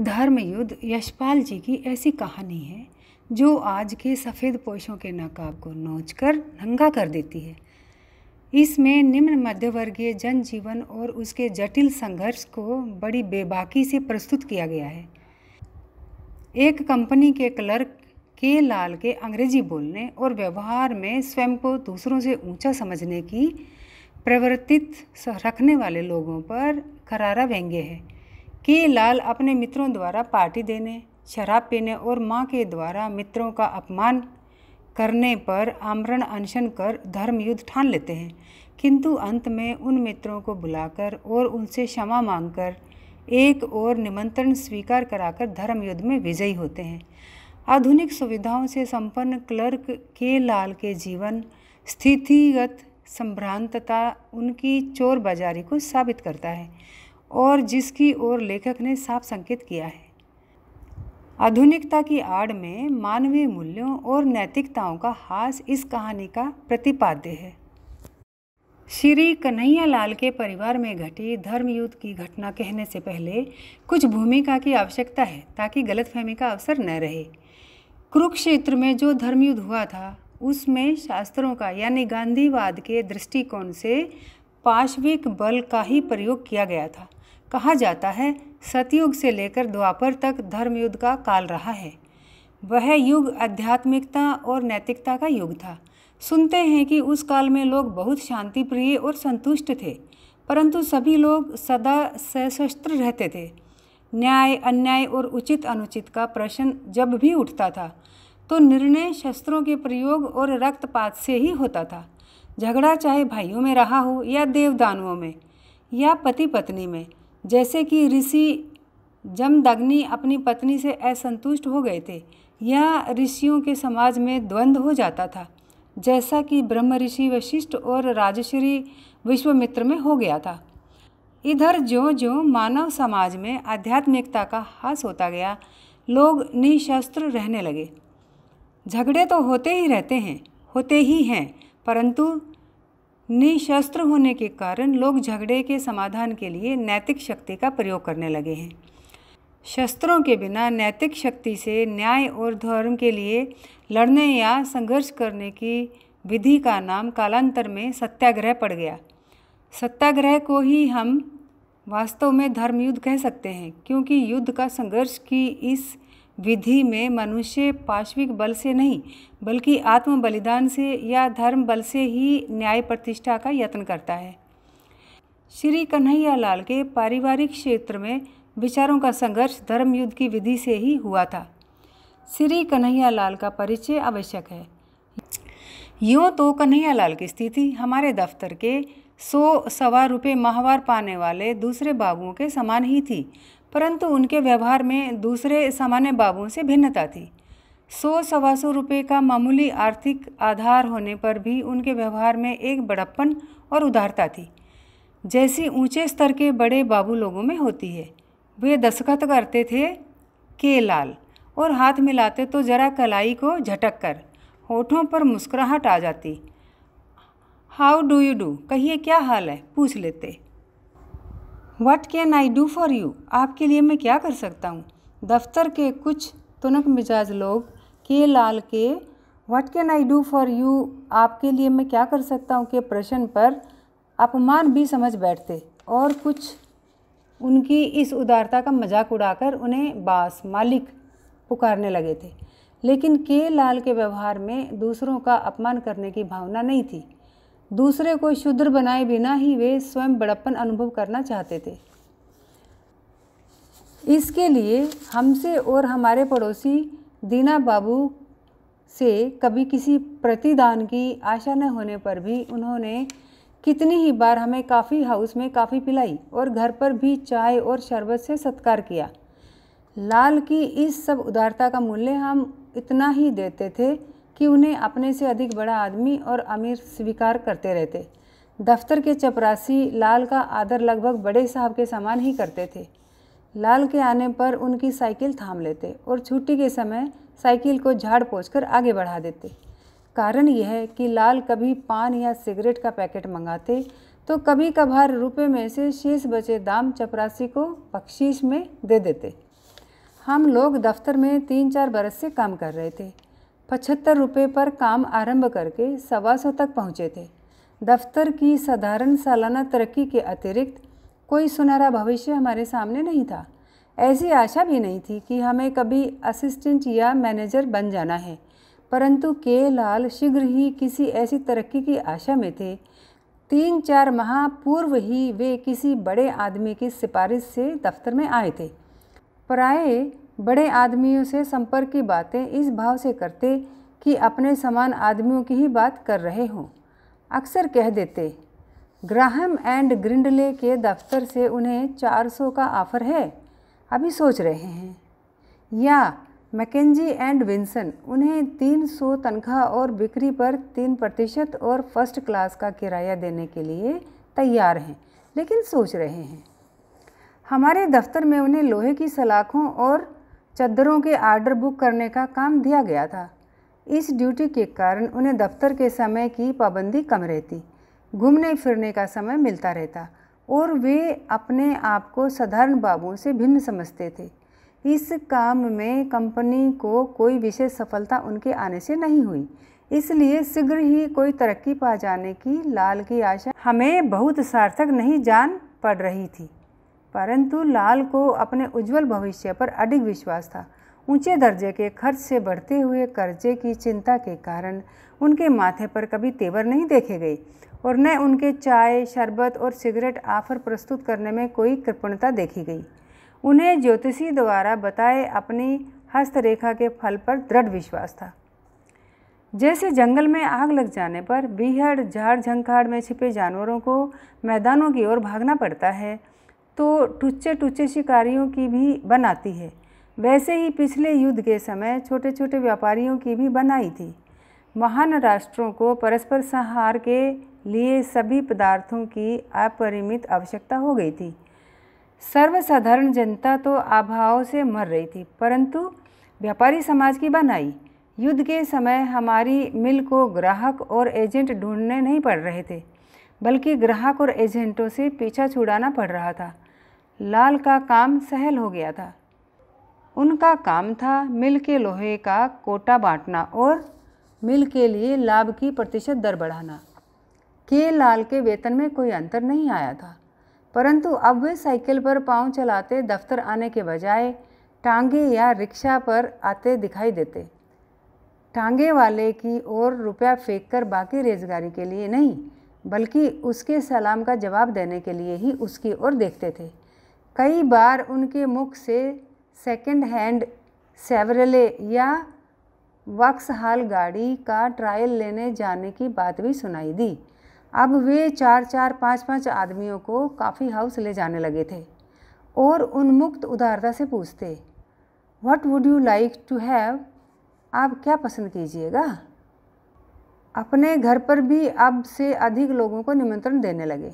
धर्मयुद्ध यशपाल जी की ऐसी कहानी है जो आज के सफ़ेद पोषों के नकाब को नोच कर नंगा कर देती है इसमें निम्न मध्यवर्गीय जनजीवन और उसके जटिल संघर्ष को बड़ी बेबाकी से प्रस्तुत किया गया है एक कंपनी के क्लर्क के लाल के अंग्रेजी बोलने और व्यवहार में स्वयं को दूसरों से ऊंचा समझने की प्रवर्तित रखने वाले लोगों पर करारा व्यंग्य है कि लाल अपने मित्रों द्वारा पार्टी देने शराब पीने और माँ के द्वारा मित्रों का अपमान करने पर आमरण अनशन कर धर्मयुद्ध ठान लेते हैं किंतु अंत में उन मित्रों को बुलाकर और उनसे क्षमा मांगकर एक और निमंत्रण स्वीकार कराकर धर्मयुद्ध में विजयी होते हैं आधुनिक सुविधाओं से संपन्न क्लर्क के लाल के जीवन स्थितिगत संभ्रांतता उनकी चोर बाजारी को साबित करता है और जिसकी ओर लेखक ने साफ संकेत किया है आधुनिकता की आड़ में मानवीय मूल्यों और नैतिकताओं का हास इस कहानी का प्रतिपाद्य है श्री कन्हैया लाल के परिवार में घटी धर्मयुद्ध की घटना कहने से पहले कुछ भूमिका की आवश्यकता है ताकि गलतफहमी का अवसर न रहे कुरुक्षेत्र में जो धर्मयुद्ध हुआ था उसमें शास्त्रों का यानी गांधीवाद के दृष्टिकोण से पार्श्विक बल का ही प्रयोग किया गया था कहा जाता है सतयुग से लेकर द्वापर तक धर्मयुद्ध का काल रहा है वह युग आध्यात्मिकता और नैतिकता का युग था सुनते हैं कि उस काल में लोग बहुत शांति प्रिय और संतुष्ट थे परंतु सभी लोग सदा सशस्त्र रहते थे न्याय अन्याय और उचित अनुचित का प्रश्न जब भी उठता था तो निर्णय शस्त्रों के प्रयोग और रक्तपात से ही होता था झगड़ा चाहे भाइयों में रहा हो या देवदानुओं में या पति पत्नी में जैसे कि ऋषि जमदग्नि अपनी पत्नी से असंतुष्ट हो गए थे यह ऋषियों के समाज में द्वंद्व हो जाता था जैसा कि ब्रह्म ऋषि वशिष्ठ और राजश्री विश्वमित्र में हो गया था इधर ज्यो जो मानव समाज में आध्यात्मिकता का हास होता गया लोग निशस्त्र रहने लगे झगड़े तो होते ही रहते हैं होते ही हैं परंतु निशस्त्र होने के कारण लोग झगड़े के समाधान के लिए नैतिक शक्ति का प्रयोग करने लगे हैं शस्त्रों के बिना नैतिक शक्ति से न्याय और धर्म के लिए लड़ने या संघर्ष करने की विधि का नाम कालांतर में सत्याग्रह पड़ गया सत्याग्रह को ही हम वास्तव में धर्मयुद्ध कह सकते हैं क्योंकि युद्ध का संघर्ष की इस विधि में मनुष्य पार्श्विक बल से नहीं बल्कि आत्म बलिदान से या धर्म बल से ही न्याय प्रतिष्ठा का यत्न करता है श्री कन्हैया लाल के पारिवारिक क्षेत्र में विचारों का संघर्ष धर्म युद्ध की विधि से ही हुआ था श्री कन्हैया लाल का परिचय आवश्यक है यूँ तो कन्हैया लाल की स्थिति हमारे दफ्तर के सौ सवा रुपये माहवार पाने वाले दूसरे बाबुओं के समान ही थी परंतु उनके व्यवहार में दूसरे सामान्य बाबुओं से भिन्नता थी सौ सवा सौ रुपये का मामूली आर्थिक आधार होने पर भी उनके व्यवहार में एक बड़प्पन और उदारता थी जैसी ऊंचे स्तर के बड़े बाबू लोगों में होती है वे दस्तखत करते थे के लाल और हाथ मिलाते तो जरा कलाई को झटक कर होठों पर मुस्कुराहट आ जाती हाउ डू यू डू कहिए क्या हाल है पूछ लेते what can I do for you आपके लिए मैं क्या कर सकता हूँ दफ्तर के कुछ तुनक मिजाज लोग के लाल के what can I do for you आपके लिए मैं क्या कर सकता हूँ के प्रश्न पर अपमान भी समझ बैठते और कुछ उनकी इस उदारता का मजाक उड़ाकर उन्हें बास मालिक पुकारने लगे थे लेकिन के लाल के व्यवहार में दूसरों का अपमान करने की भावना नहीं थी दूसरे को शुद्र बनाए बिना ही वे स्वयं बड़प्पन अनुभव करना चाहते थे इसके लिए हमसे और हमारे पड़ोसी दीना बाबू से कभी किसी प्रतिदान की आशा न होने पर भी उन्होंने कितनी ही बार हमें काफ़ी हाउस में काफ़ी पिलाई और घर पर भी चाय और शरबत से सत्कार किया लाल की इस सब उदारता का मूल्य हम इतना ही देते थे कि उन्हें अपने से अधिक बड़ा आदमी और अमीर स्वीकार करते रहते दफ्तर के चपरासी लाल का आदर लगभग बड़े साहब के समान ही करते थे लाल के आने पर उनकी साइकिल थाम लेते और छुट्टी के समय साइकिल को झाड़ पोछ कर आगे बढ़ा देते कारण यह है कि लाल कभी पान या सिगरेट का पैकेट मंगाते तो कभी कभार रुपए में से शेष बचे दाम चपरासी को बख्शीश में दे देते हम लोग दफ्तर में तीन चार बरस से काम कर रहे थे पचहत्तर रुपये पर काम आरंभ करके सवा सौ तक पहुँचे थे दफ्तर की साधारण सालाना तरक्की के अतिरिक्त कोई सुनहरा भविष्य हमारे सामने नहीं था ऐसी आशा भी नहीं थी कि हमें कभी असिस्टेंट या मैनेजर बन जाना है परंतु के लाल शीघ्र ही किसी ऐसी तरक्की की आशा में थे तीन चार माह पूर्व ही वे किसी बड़े आदमी की सिफारिश से दफ्तर में आए थे प्राय बड़े आदमियों से संपर्क की बातें इस भाव से करते कि अपने समान आदमियों की ही बात कर रहे हों अक्सर कह देते ग्राहम एंड ग्रिंडले के दफ्तर से उन्हें 400 का ऑफ़र है अभी सोच रहे हैं या मैकेजी एंड विंसन उन्हें 300 तनख्वाह और बिक्री पर 3 प्रतिशत और फर्स्ट क्लास का किराया देने के लिए तैयार हैं लेकिन सोच रहे हैं हमारे दफ्तर में उन्हें लोहे की सलाखों और चद्दरों के आर्डर बुक करने का काम दिया गया था इस ड्यूटी के कारण उन्हें दफ्तर के समय की पाबंदी कम रहती घूमने फिरने का समय मिलता रहता और वे अपने आप को साधारण बाबुओं से भिन्न समझते थे इस काम में कंपनी को कोई विशेष सफलता उनके आने से नहीं हुई इसलिए शीघ्र ही कोई तरक्की पा जाने की लाल की आशा हमें बहुत सार्थक नहीं जान पड़ रही थी परंतु लाल को अपने उज्जवल भविष्य पर अधिक विश्वास था ऊंचे दर्जे के खर्च से बढ़ते हुए कर्जे की चिंता के कारण उनके माथे पर कभी तेवर नहीं देखे गए और न उनके चाय शरबत और सिगरेट ऑफर प्रस्तुत करने में कोई कृपणता देखी गई उन्हें ज्योतिषी द्वारा बताए अपनी हस्तरेखा के फल पर दृढ़ विश्वास था जैसे जंगल में आग लग जाने पर बीहड़ झाड़ झंखाड़ में छिपे जानवरों को मैदानों की ओर भागना पड़ता है तो टुच्चे टुच्चे शिकारियों की भी बनाती है वैसे ही पिछले युद्ध के समय छोटे छोटे व्यापारियों की भी बनाई थी महान राष्ट्रों को परस्पर संहार के लिए सभी पदार्थों की अपरिमित आवश्यकता हो गई थी सर्वसाधारण जनता तो अभाव से मर रही थी परंतु व्यापारी समाज की बनाई युद्ध के समय हमारी मिल को ग्राहक और एजेंट ढूंढने नहीं पड़ रहे थे बल्कि ग्राहक और एजेंटों से पीछा छुड़ाना पड़ रहा था लाल का काम सहल हो गया था उनका काम था मिल के लोहे का कोटा बांटना और मिल के लिए लाभ की प्रतिशत दर बढ़ाना के लाल के वेतन में कोई अंतर नहीं आया था परंतु अब वे साइकिल पर पांव चलाते दफ्तर आने के बजाय टांगे या रिक्शा पर आते दिखाई देते टांगे वाले की ओर रुपया फेंक कर बाकी रेजगारी के लिए नहीं बल्कि उसके सलाम का जवाब देने के लिए ही उसकी ओर देखते थे कई बार उनके मुख से सेकंड हैंड सेवरले या वक्सहाल गाड़ी का ट्रायल लेने जाने की बात भी सुनाई दी अब वे चार चार पाँच पाँच आदमियों को काफ़ी हाउस ले जाने लगे थे और उन्मुक्त उदारता से पूछते what would you like to have आप क्या पसंद कीजिएगा अपने घर पर भी अब से अधिक लोगों को निमंत्रण देने लगे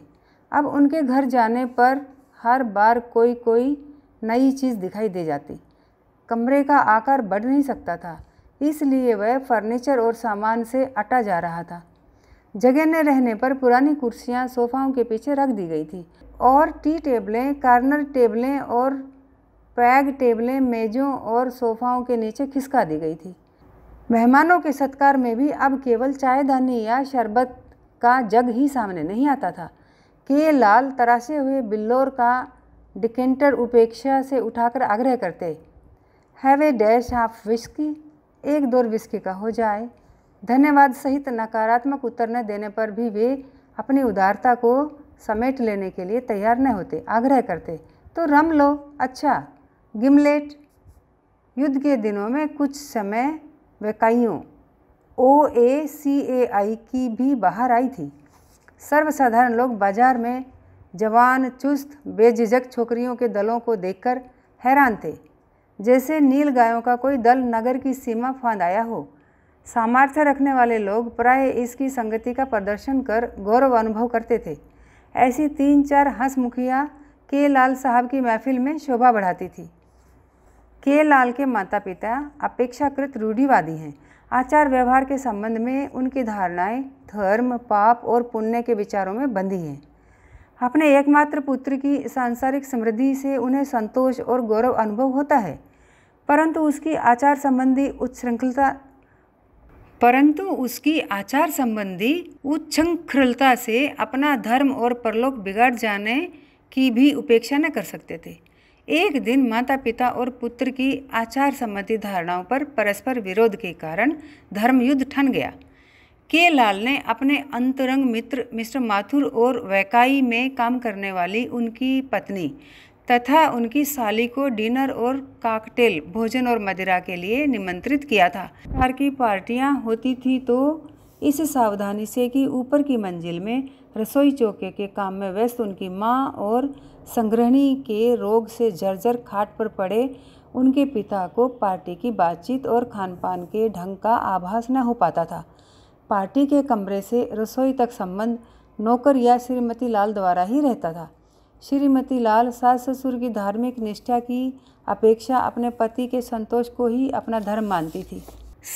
अब उनके घर जाने पर हर बार कोई कोई नई चीज़ दिखाई दे जाती कमरे का आकार बढ़ नहीं सकता था इसलिए वह फर्नीचर और सामान से अटा जा रहा था जगह न रहने पर पुरानी कुर्सियाँ सोफाओं के पीछे रख दी गई थी और टी टेबलें कार्नर टेबलें और पैग टेबलें मेज़ों और सोफाओं के नीचे खिसका दी गई थी मेहमानों के सत्कार में भी अब केवल चायदानी या शरबत का जग ही सामने नहीं आता था कि ये लाल तराशे हुए बिल्लोर का डिकेंटर उपेक्षा से उठाकर आग्रह करते have a dash half whisky एक दौर विस्की का हो जाए धन्यवाद सहित नकारात्मक उत्तर न देने पर भी वे अपनी उदारता को समेट लेने के लिए तैयार न होते आग्रह करते तो रम लो अच्छा गिमलेट युद्ध के दिनों में कुछ समय वेकाइयों ओ ए सी ए आई की भी बाहर आई थी सर्वसाधारण लोग बाजार में जवान चुस्त बेझिझक छोकरियों के दलों को देखकर हैरान थे जैसे नील गायों का कोई दल नगर की सीमा आया हो सामर्थ्य रखने वाले लोग प्राय इसकी संगति का प्रदर्शन कर गौरव अनुभव करते थे ऐसी तीन चार मुखिया के लाल साहब की महफिल में शोभा बढ़ाती थी के लाल के माता पिता अपेक्षाकृत रूढ़िवादी हैं आचार व्यवहार के संबंध में उनकी धारणाएं धर्म पाप और पुण्य के विचारों में बंधी हैं अपने एकमात्र पुत्र की सांसारिक समृद्धि से उन्हें संतोष और गौरव अनुभव होता है परंतु उसकी आचार संबंधी उच्छृंखलता परंतु उसकी आचार संबंधी उच्छृंखलता से अपना धर्म और परलोक बिगाड़ जाने की भी उपेक्षा न कर सकते थे एक दिन माता पिता और पुत्र की आचार संबंधी धारणाओं पर परस्पर विरोध के कारण धर्मयुद्ध ठन गया के लाल ने अपने अंतरंग मित्र मिस्टर माथुर और वैकाई में काम करने वाली उनकी पत्नी तथा उनकी साली को डिनर और काकटेल भोजन और मदिरा के लिए निमंत्रित किया था कार की पार्टियां होती थी तो इस सावधानी से कि ऊपर की मंजिल में रसोई चौके के काम में व्यस्त उनकी माँ और संग्रहणी के रोग से जर्जर खाट पर पड़े उनके पिता को पार्टी की बातचीत और खानपान के ढंग का आभास न हो पाता था पार्टी के कमरे से रसोई तक संबंध नौकर या श्रीमती लाल द्वारा ही रहता था श्रीमती लाल सास ससुर की धार्मिक निष्ठा की अपेक्षा अपने पति के संतोष को ही अपना धर्म मानती थी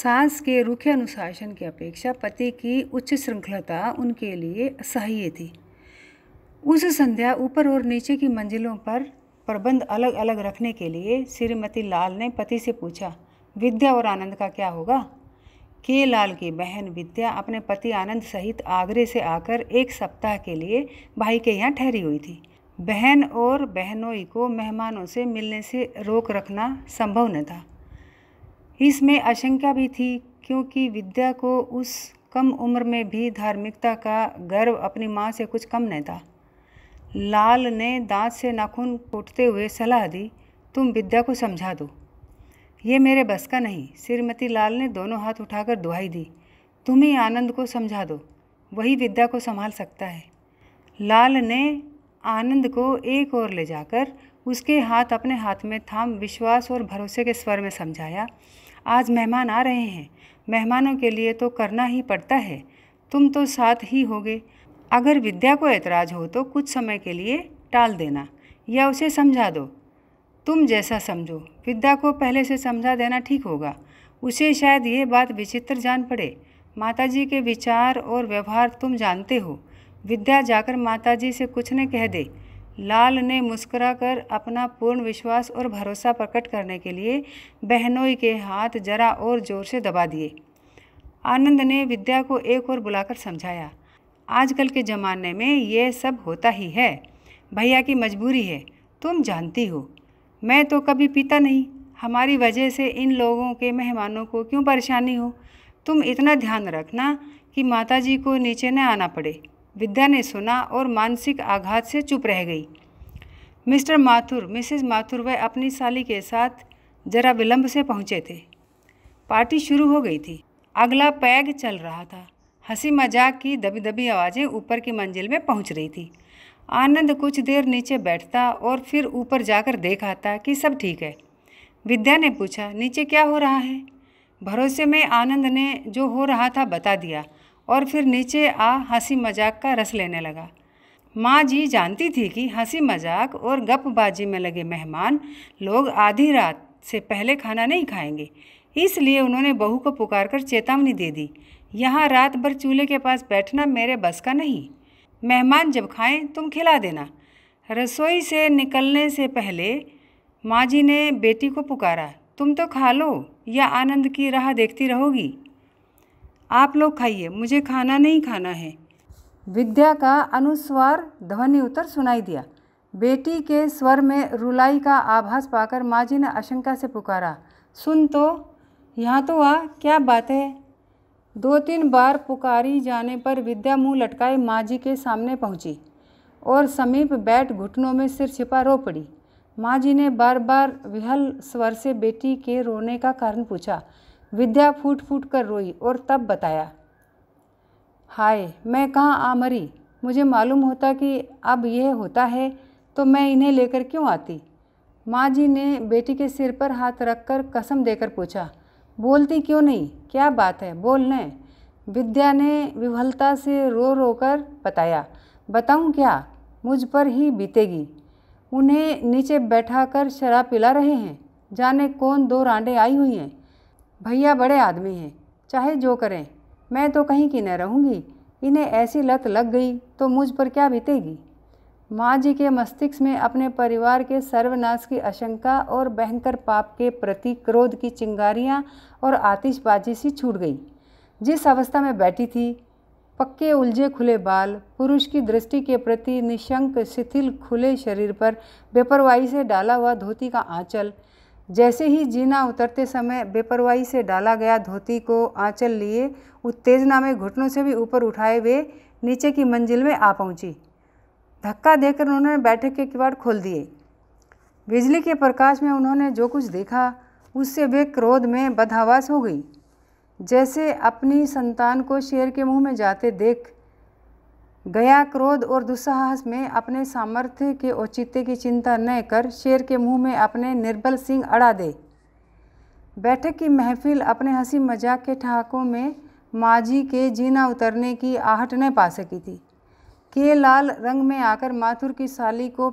सास के रुखे अनुशासन की अपेक्षा पति की उच्च श्रृंखलता उनके लिए असह्य थी उस संध्या ऊपर और नीचे की मंजिलों पर प्रबंध अलग अलग रखने के लिए श्रीमती लाल ने पति से पूछा विद्या और आनंद का क्या होगा के लाल की बहन विद्या अपने पति आनंद सहित आगरे से आकर एक सप्ताह के लिए भाई के यहाँ ठहरी हुई थी बहन और बहनोई को मेहमानों से मिलने से रोक रखना संभव न था इसमें आशंका भी थी क्योंकि विद्या को उस कम उम्र में भी धार्मिकता का गर्व अपनी माँ से कुछ कम नहीं था लाल ने दांत से नाखून कूटते हुए सलाह दी तुम विद्या को समझा दो ये मेरे बस का नहीं श्रीमती लाल ने दोनों हाथ उठाकर दुहाई दी तुम ही आनंद को समझा दो वही विद्या को संभाल सकता है लाल ने आनंद को एक ओर ले जाकर उसके हाथ अपने हाथ में थाम विश्वास और भरोसे के स्वर में समझाया आज मेहमान आ रहे हैं मेहमानों के लिए तो करना ही पड़ता है तुम तो साथ ही होगे अगर विद्या को ऐतराज हो तो कुछ समय के लिए टाल देना या उसे समझा दो तुम जैसा समझो विद्या को पहले से समझा देना ठीक होगा उसे शायद ये बात विचित्र जान पड़े माताजी के विचार और व्यवहार तुम जानते हो विद्या जाकर माताजी से कुछ न कह दे लाल ने मुस्कुराकर अपना पूर्ण विश्वास और भरोसा प्रकट करने के लिए बहनोई के हाथ जरा और जोर से दबा दिए आनंद ने विद्या को एक और बुलाकर समझाया आजकल के ज़माने में ये सब होता ही है भैया की मजबूरी है तुम जानती हो मैं तो कभी पीता नहीं हमारी वजह से इन लोगों के मेहमानों को क्यों परेशानी हो तुम इतना ध्यान रखना कि माताजी को नीचे न आना पड़े विद्या ने सुना और मानसिक आघात से चुप रह गई मिस्टर माथुर मिसेस माथुर वह अपनी साली के साथ ज़रा विलंब से पहुँचे थे पार्टी शुरू हो गई थी अगला पैग चल रहा था हंसी मजाक की दबी दबी आवाज़ें ऊपर की मंजिल में पहुंच रही थी आनंद कुछ देर नीचे बैठता और फिर ऊपर जाकर देख आता कि सब ठीक है विद्या ने पूछा नीचे क्या हो रहा है भरोसे में आनंद ने जो हो रहा था बता दिया और फिर नीचे आ हंसी मजाक का रस लेने लगा माँ जी जानती थी कि हंसी मजाक और गपबाजी में लगे मेहमान लोग आधी रात से पहले खाना नहीं खाएंगे इसलिए उन्होंने बहू को पुकारकर चेतावनी दे दी यहाँ रात भर चूल्हे के पास बैठना मेरे बस का नहीं मेहमान जब खाएं तुम खिला देना रसोई से निकलने से पहले माँ जी ने बेटी को पुकारा तुम तो खा लो या आनंद की राह देखती रहोगी आप लोग खाइए मुझे खाना नहीं खाना है विद्या का अनुस्वार ध्वनि उत्तर सुनाई दिया बेटी के स्वर में रुलाई का आभास पाकर माँ जी ने आशंका से पुकारा सुन तो यहाँ तो आ क्या बात है दो तीन बार पुकारी जाने पर विद्या मुंह लटकाए माँ जी के सामने पहुँची और समीप बैठ घुटनों में सिर छिपा रो पड़ी माँ जी ने बार बार विहल स्वर से बेटी के रोने का कारण पूछा विद्या फूट फूट कर रोई और तब बताया हाय मैं कहाँ आ मरी मुझे मालूम होता कि अब यह होता है तो मैं इन्हें लेकर क्यों आती माँ जी ने बेटी के सिर पर हाथ रखकर कसम देकर पूछा बोलती क्यों नहीं क्या बात है बोलने विद्या ने विवलता से रो रो कर बताया बताऊँ क्या मुझ पर ही बीतेगी उन्हें नीचे बैठा कर शराब पिला रहे हैं जाने कौन दो रांडे आई हुई हैं भैया बड़े आदमी हैं चाहे जो करें मैं तो कहीं की न रहूँगी इन्हें ऐसी लत लग गई तो मुझ पर क्या बीतेगी माँ जी के मस्तिष्क में अपने परिवार के सर्वनाश की आशंका और भयंकर पाप के प्रति क्रोध की चिंगारियाँ और आतिशबाजी सी छूट गई जिस अवस्था में बैठी थी पक्के उलझे खुले बाल पुरुष की दृष्टि के प्रति निशंक शिथिल खुले शरीर पर बेपरवाही से डाला हुआ धोती का आंचल जैसे ही जीना उतरते समय बेपरवाही से डाला गया धोती को आंचल लिए उत्तेजना में घुटनों से भी ऊपर उठाए हुए नीचे की मंजिल में आ पहुंची धक्का देकर उन्होंने बैठक के किवाड़ खोल दिए बिजली के प्रकाश में उन्होंने जो कुछ देखा उससे वे क्रोध में बदहवास हो गई जैसे अपनी संतान को शेर के मुंह में जाते देख गया क्रोध और दुस्साहस में अपने सामर्थ्य के औचित्य की चिंता न कर शेर के मुंह में अपने निर्बल सिंह अड़ा दे बैठक की महफिल अपने हंसी मजाक के ठहाकों में माजी के जीना उतरने की आहट न पा सकी थी के लाल रंग में आकर माथुर की साली को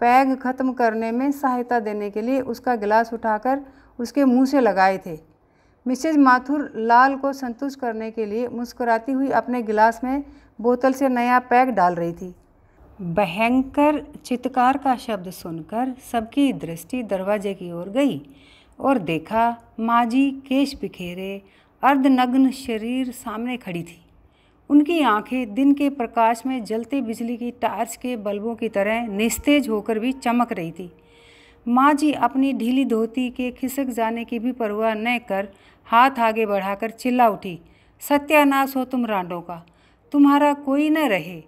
पैग खत्म करने में सहायता देने के लिए उसका गिलास उठाकर उसके मुंह से लगाए थे मिसेज माथुर लाल को संतुष्ट करने के लिए मुस्कुराती हुई अपने गिलास में बोतल से नया पैग डाल रही थी भयंकर चित्कार का शब्द सुनकर सबकी दृष्टि दरवाजे की ओर गई और देखा माँ जी केश बिखेरे अर्धनग्न शरीर सामने खड़ी थी उनकी आंखें दिन के प्रकाश में जलते बिजली की टार्च के बल्बों की तरह निस्तेज होकर भी चमक रही थी माँ जी अपनी ढीली धोती के खिसक जाने की भी परवाह न कर हाथ आगे बढ़ाकर चिल्ला उठी सत्यानाश हो तुम रांडों का तुम्हारा कोई न रहे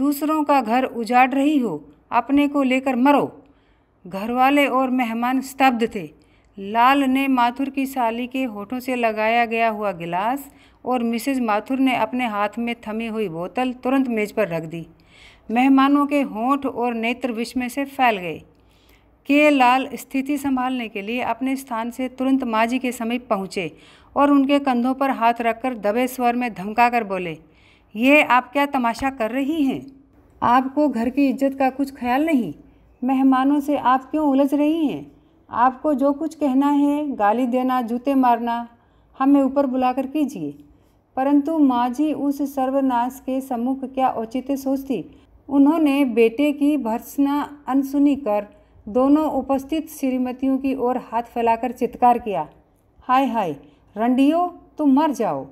दूसरों का घर उजाड़ रही हो अपने को लेकर मरो घरवाले और मेहमान स्तब्ध थे लाल ने माथुर की साली के होठों से लगाया गया हुआ गिलास और मिसिज माथुर ने अपने हाथ में थमी हुई बोतल तुरंत मेज पर रख दी मेहमानों के होंठ और नेत्र विस्मय से फैल गए के लाल स्थिति संभालने के लिए अपने स्थान से तुरंत माजी के समीप पहुँचे और उनके कंधों पर हाथ रखकर दबे स्वर में धमका कर बोले ये आप क्या तमाशा कर रही हैं आपको घर की इज्जत का कुछ ख्याल नहीं मेहमानों से आप क्यों उलझ रही हैं आपको जो कुछ कहना है गाली देना जूते मारना हमें ऊपर बुलाकर कीजिए परंतु माँ जी उस सर्वनाश के सम्मुख क्या औचित्य सोचती उन्होंने बेटे की भर्सना अनसुनी कर दोनों उपस्थित श्रीमतियों की ओर हाथ फैलाकर चित्कार किया हाय हाय रंडियो तुम मर जाओ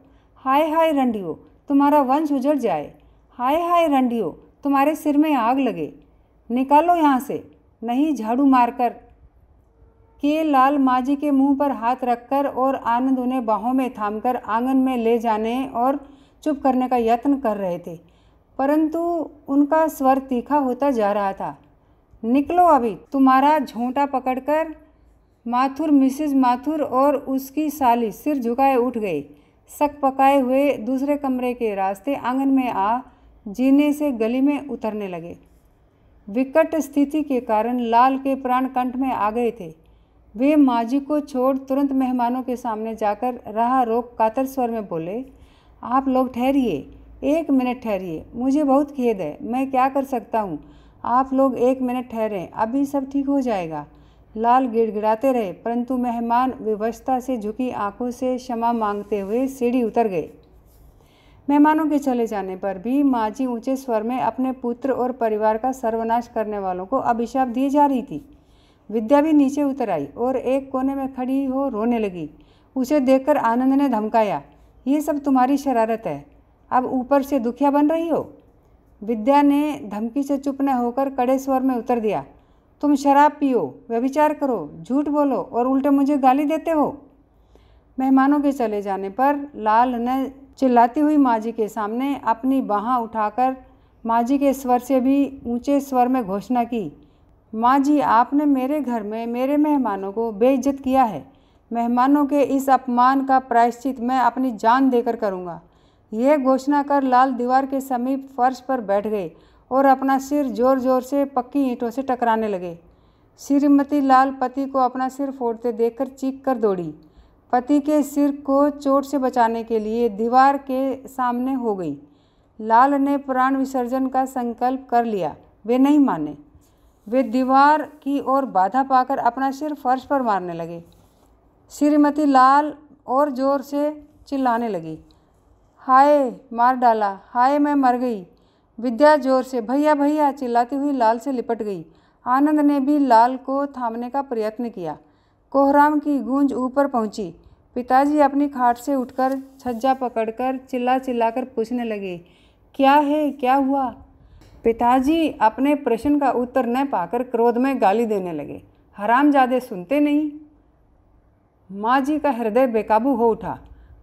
हाय हाय रंडियो तुम्हारा वंश उजड़ जाए हाय हाय रंडियो तुम्हारे सिर में आग लगे निकालो यहाँ से नहीं झाड़ू मारकर किए लाल माँ जी के मुंह पर हाथ रखकर और आनंद उन्हें बाहों में थामकर आंगन में ले जाने और चुप करने का यत्न कर रहे थे परंतु उनका स्वर तीखा होता जा रहा था निकलो अभी तुम्हारा झोंटा पकड़कर माथुर मिसिज माथुर और उसकी साली सिर झुकाए उठ गई सक पकाए हुए दूसरे कमरे के रास्ते आंगन में आ जीने से गली में उतरने लगे विकट स्थिति के कारण लाल के प्राण कंठ में आ गए थे वे माजी को छोड़ तुरंत मेहमानों के सामने जाकर राह रोक कातर स्वर में बोले आप लोग ठहरिए एक मिनट ठहरिए मुझे बहुत खेद है मैं क्या कर सकता हूँ आप लोग एक मिनट ठहरें अभी सब ठीक हो जाएगा लाल गिड़गिड़ाते रहे परंतु मेहमान विवशता से झुकी आंखों से क्षमा मांगते हुए सीढ़ी उतर गए मेहमानों के चले जाने पर भी माँ जी ऊँचे स्वर में अपने पुत्र और परिवार का सर्वनाश करने वालों को अभिशाप दिए जा रही थी विद्या भी नीचे उतर आई और एक कोने में खड़ी हो रोने लगी उसे देखकर आनंद ने धमकाया ये सब तुम्हारी शरारत है अब ऊपर से दुखिया बन रही हो विद्या ने धमकी से चुप न होकर कड़े स्वर में उतर दिया तुम शराब पियो व्यभिचार करो झूठ बोलो और उल्टे मुझे गाली देते हो मेहमानों के चले जाने पर लाल ने चिल्लाती हुई माँ जी के सामने अपनी बाह उठाकर माँ जी के स्वर से भी ऊंचे स्वर में घोषणा की माँ जी आपने मेरे घर में मेरे मेहमानों को बेइज्जत किया है मेहमानों के इस अपमान का प्रायश्चित मैं अपनी जान देकर करूँगा यह घोषणा कर लाल दीवार के समीप फर्श पर बैठ गए और अपना सिर जोर जोर से पक्की ईंटों से टकराने लगे श्रीमती लाल पति को अपना सिर फोड़ते देखकर चीख कर दौड़ी पति के सिर को चोट से बचाने के लिए दीवार के सामने हो गई लाल ने प्राण विसर्जन का संकल्प कर लिया वे नहीं माने वे दीवार की ओर बाधा पाकर अपना सिर फर्श पर मारने लगे श्रीमती लाल और ज़ोर से चिल्लाने लगी हाय मार डाला हाय मैं मर गई विद्या जोर से भैया भैया चिल्लाती हुई लाल से लिपट गई आनंद ने भी लाल को थामने का प्रयत्न किया कोहराम की गूंज ऊपर पहुंची पिताजी अपनी खाट से उठकर छज्जा पकड़कर चिल्ला चिल्लाकर पूछने लगे क्या है क्या हुआ पिताजी अपने प्रश्न का उत्तर न पाकर क्रोध में गाली देने लगे हराम जादे सुनते नहीं माँ जी का हृदय बेकाबू हो उठा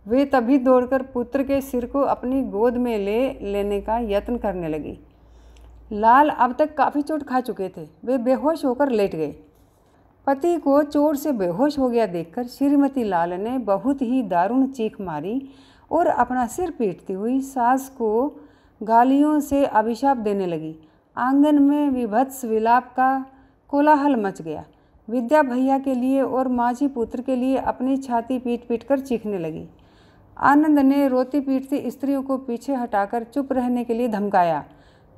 वे तभी दौड़कर पुत्र के सिर को अपनी गोद में ले लेने का यत्न करने लगी लाल अब तक काफ़ी चोट खा चुके थे वे बेहोश होकर लेट गए पति को चोट से बेहोश हो गया देखकर श्रीमती लाल ने बहुत ही दारुण चीख मारी और अपना सिर पीटती हुई सास को गालियों से अभिशाप देने लगी आंगन में विभत्स विलाप का कोलाहल मच गया विद्या भैया के लिए और माझी पुत्र के लिए अपनी छाती पीट पीट कर चीखने लगी आनंद ने रोती पीटती स्त्रियों को पीछे हटाकर चुप रहने के लिए धमकाया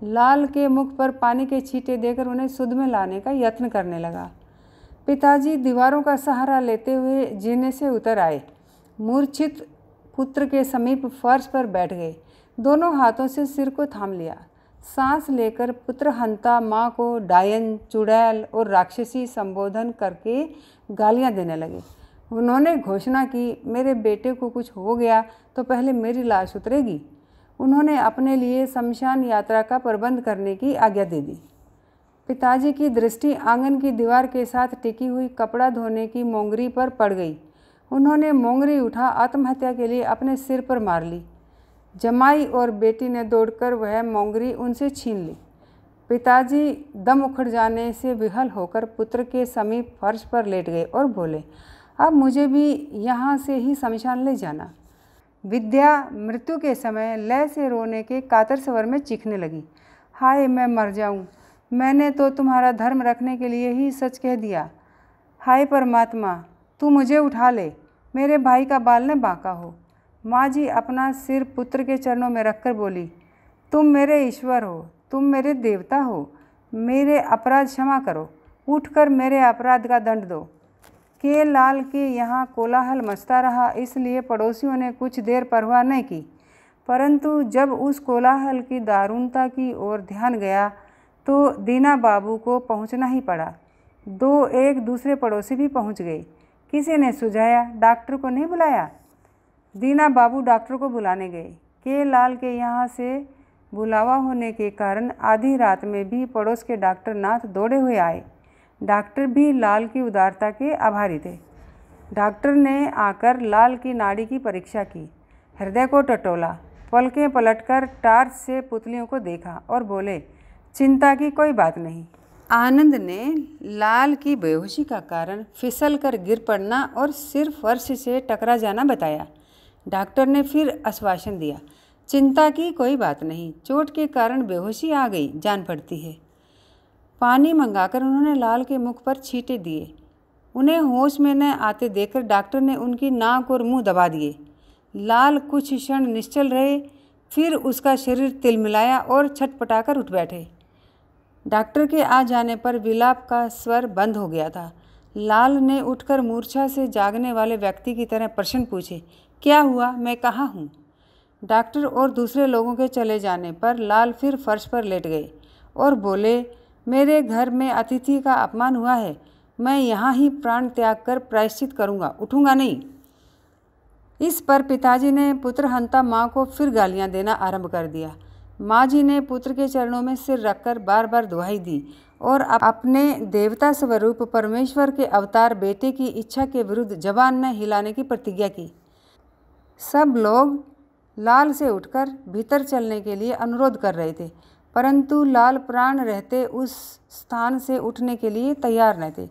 लाल के मुख पर पानी के छींटे देकर उन्हें सुध में लाने का यत्न करने लगा पिताजी दीवारों का सहारा लेते हुए जीने से उतर आए मूर्छित पुत्र के समीप फर्श पर बैठ गए दोनों हाथों से सिर को थाम लिया सांस लेकर पुत्र हंता माँ को डायन चुड़ैल और राक्षसी संबोधन करके गालियाँ देने लगे उन्होंने घोषणा की मेरे बेटे को कुछ हो गया तो पहले मेरी लाश उतरेगी उन्होंने अपने लिए शमशान यात्रा का प्रबंध करने की आज्ञा दे दी पिताजी की दृष्टि आंगन की दीवार के साथ टिकी हुई कपड़ा धोने की मोंगरी पर पड़ गई उन्होंने मोंगरी उठा आत्महत्या के लिए अपने सिर पर मार ली जमाई और बेटी ने दौड़कर वह मोंगरी उनसे छीन ली पिताजी दम उखड़ जाने से विहल होकर पुत्र के समीप फर्श पर लेट गए और बोले अब मुझे भी यहाँ से ही शमशान ले जाना विद्या मृत्यु के समय लय से रोने के कातर स्वर में चीखने लगी हाय मैं मर जाऊँ मैंने तो तुम्हारा धर्म रखने के लिए ही सच कह दिया हाय परमात्मा तू मुझे उठा ले मेरे भाई का बाल ने बाका हो माँ जी अपना सिर पुत्र के चरणों में रखकर बोली तुम मेरे ईश्वर हो तुम मेरे देवता हो मेरे अपराध क्षमा करो उठकर मेरे अपराध का दंड दो के लाल के यहाँ कोलाहल मचता रहा इसलिए पड़ोसियों ने कुछ देर परवाह नहीं की परंतु जब उस कोलाहल की दारूणता की ओर ध्यान गया तो दीना बाबू को पहुँचना ही पड़ा दो एक दूसरे पड़ोसी भी पहुँच गए किसी ने सुझाया डॉक्टर को नहीं बुलाया दीना बाबू डॉक्टर को बुलाने गए के लाल के यहाँ से बुलावा होने के कारण आधी रात में भी पड़ोस के डॉक्टर नाथ दौड़े हुए आए डॉक्टर भी लाल की उदारता के आभारी थे डॉक्टर ने आकर लाल की नाड़ी की परीक्षा की हृदय को टटोला पलकें पलटकर टार्च से पुतलियों को देखा और बोले चिंता की कोई बात नहीं आनंद ने लाल की बेहोशी का कारण फिसल कर गिर पड़ना और सिर फर्श से टकरा जाना बताया डॉक्टर ने फिर आश्वासन दिया चिंता की कोई बात नहीं चोट के कारण बेहोशी आ गई जान पड़ती है पानी मंगाकर उन्होंने लाल के मुख पर छींटे दिए उन्हें होश में न आते देखकर डॉक्टर ने उनकी नाक और मुंह दबा दिए लाल कुछ क्षण निश्चल रहे फिर उसका शरीर तिलमिलाया और छटपटाकर उठ बैठे डॉक्टर के आ जाने पर विलाप का स्वर बंद हो गया था लाल ने उठकर मूर्छा से जागने वाले व्यक्ति की तरह प्रश्न पूछे क्या हुआ मैं कहाँ हूँ डॉक्टर और दूसरे लोगों के चले जाने पर लाल फिर फर्श पर लेट गए और बोले मेरे घर में अतिथि का अपमान हुआ है मैं यहाँ ही प्राण त्याग कर प्रायश्चित करूँगा उठूँगा नहीं इस पर पिताजी ने पुत्र हंता माँ को फिर गालियाँ देना आरंभ कर दिया माँ जी ने पुत्र के चरणों में सिर रखकर बार बार दुहाई दी और अपने देवता स्वरूप परमेश्वर के अवतार बेटे की इच्छा के विरुद्ध जबान न हिलाने की प्रतिज्ञा की सब लोग लाल से उठकर भीतर चलने के लिए अनुरोध कर रहे थे परंतु लाल प्राण रहते उस स्थान से उठने के लिए तैयार नहीं थे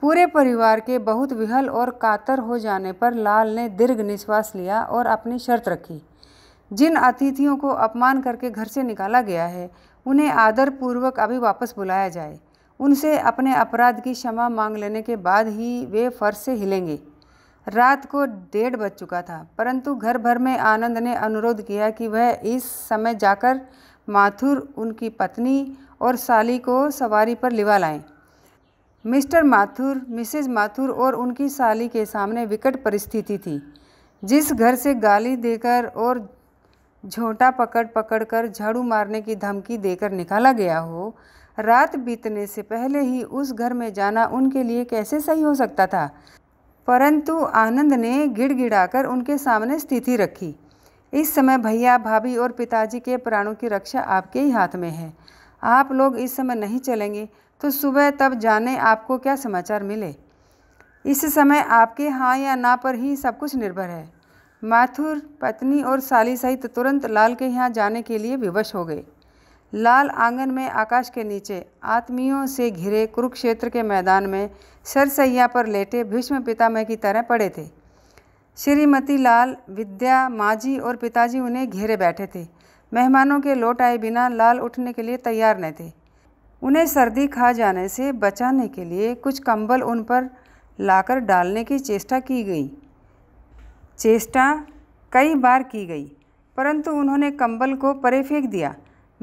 पूरे परिवार के बहुत विहल और कातर हो जाने पर लाल ने दीर्घ निश्वास लिया और अपनी शर्त रखी जिन अतिथियों को अपमान करके घर से निकाला गया है उन्हें आदरपूर्वक अभी वापस बुलाया जाए उनसे अपने अपराध की क्षमा मांग लेने के बाद ही वे फर्श से हिलेंगे रात को डेढ़ बज चुका था परंतु घर भर में आनंद ने अनुरोध किया कि वह इस समय जाकर माथुर उनकी पत्नी और साली को सवारी पर लिवा लाएं। मिस्टर माथुर मिसेज माथुर और उनकी साली के सामने विकट परिस्थिति थी जिस घर से गाली देकर और झोंटा पकड़ पकड़ कर झाड़ू मारने की धमकी देकर निकाला गया हो रात बीतने से पहले ही उस घर में जाना उनके लिए कैसे सही हो सकता था परंतु आनंद ने गिड़गिड़ाकर उनके सामने स्थिति रखी इस समय भैया भाभी और पिताजी के प्राणों की रक्षा आपके ही हाथ में है आप लोग इस समय नहीं चलेंगे तो सुबह तब जाने आपको क्या समाचार मिले इस समय आपके हाँ या ना पर ही सब कुछ निर्भर है माथुर पत्नी और साली सहित तुरंत लाल के यहाँ जाने के लिए विवश हो गए लाल आंगन में आकाश के नीचे आत्मियों से घिरे कुरुक्षेत्र के मैदान में सरसैया पर लेटे भीष्म पितामह की तरह पड़े थे श्रीमती लाल विद्या माँ जी और पिताजी उन्हें घेरे बैठे थे मेहमानों के लौट आए बिना लाल उठने के लिए तैयार नहीं थे उन्हें सर्दी खा जाने से बचाने के लिए कुछ कंबल उन पर लाकर डालने की चेष्टा की गई चेष्टा कई बार की गई परंतु उन्होंने कंबल को परे फेंक दिया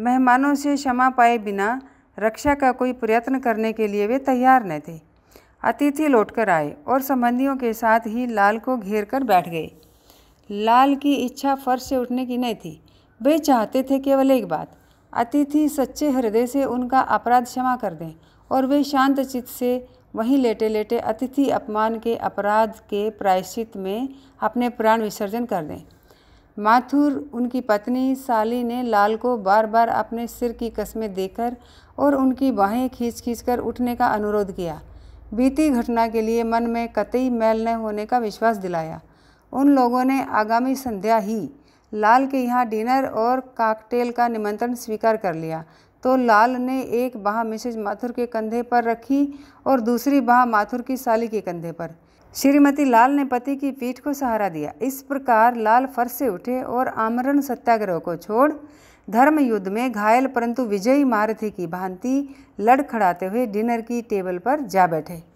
मेहमानों से क्षमा पाए बिना रक्षा का कोई प्रयत्न करने के लिए वे तैयार न थे अतिथि लौटकर आए और संबंधियों के साथ ही लाल को घेर कर बैठ गए लाल की इच्छा फर्श से उठने की नहीं थी वे चाहते थे केवल एक बात अतिथि सच्चे हृदय से उनका अपराध क्षमा कर दें और वे शांत चित्त से वहीं लेटे लेटे अतिथि अपमान के अपराध के प्रायश्चित में अपने प्राण विसर्जन कर दें माथुर उनकी पत्नी साली ने लाल को बार बार अपने सिर की कस्में देकर और उनकी बाहें खींच खींच कर उठने का अनुरोध किया बीती घटना के लिए मन में कतई मैल न होने का विश्वास दिलाया उन लोगों ने आगामी संध्या ही लाल के यहाँ डिनर और काकटेल का निमंत्रण स्वीकार कर लिया तो लाल ने एक बाह मिसेज माथुर के कंधे पर रखी और दूसरी बाह माथुर की साली के कंधे पर श्रीमती लाल ने पति की पीठ को सहारा दिया इस प्रकार लाल फर्श से उठे और आमरण सत्याग्रह को छोड़ धर्म युद्ध में घायल परंतु विजयी मारथी की भांति लड़खड़ाते हुए डिनर की टेबल पर जा बैठे